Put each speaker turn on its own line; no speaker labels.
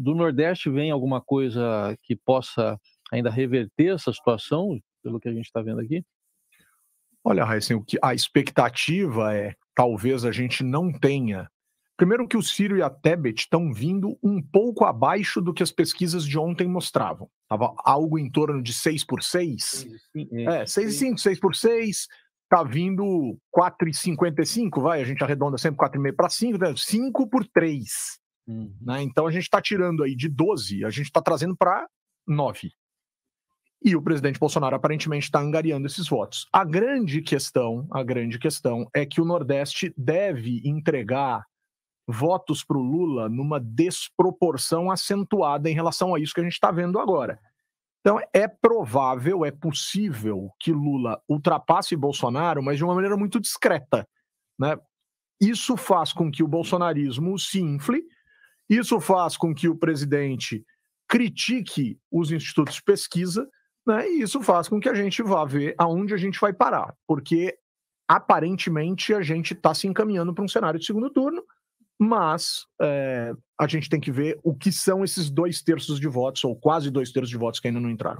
do Nordeste vem alguma coisa que possa ainda reverter essa situação, pelo que a gente está vendo aqui? Olha, Raíssa, o que a expectativa é talvez a gente não tenha. Primeiro que o Ciro e a Tebet estão vindo um pouco abaixo do que as pesquisas de ontem mostravam. Estava algo em torno de 6 por 6. É, 6 é, e 5, 6 por 6. Está vindo 4,55, vai, a gente arredonda sempre 4,5 para 5, 5 por 3. Hum. Né? Então a gente está tirando aí de 12, a gente está trazendo para 9. E o presidente Bolsonaro aparentemente está angariando esses votos. A grande questão, a grande questão é que o Nordeste deve entregar votos para o Lula numa desproporção acentuada em relação a isso que a gente está vendo agora. Então, é provável, é possível que Lula ultrapasse Bolsonaro, mas de uma maneira muito discreta. Né? Isso faz com que o bolsonarismo se infle, isso faz com que o presidente critique os institutos de pesquisa, né? E isso faz com que a gente vá ver aonde a gente vai parar, porque aparentemente a gente está se encaminhando para um cenário de segundo turno, mas é, a gente tem que ver o que são esses dois terços de votos, ou quase dois terços de votos que ainda não entraram.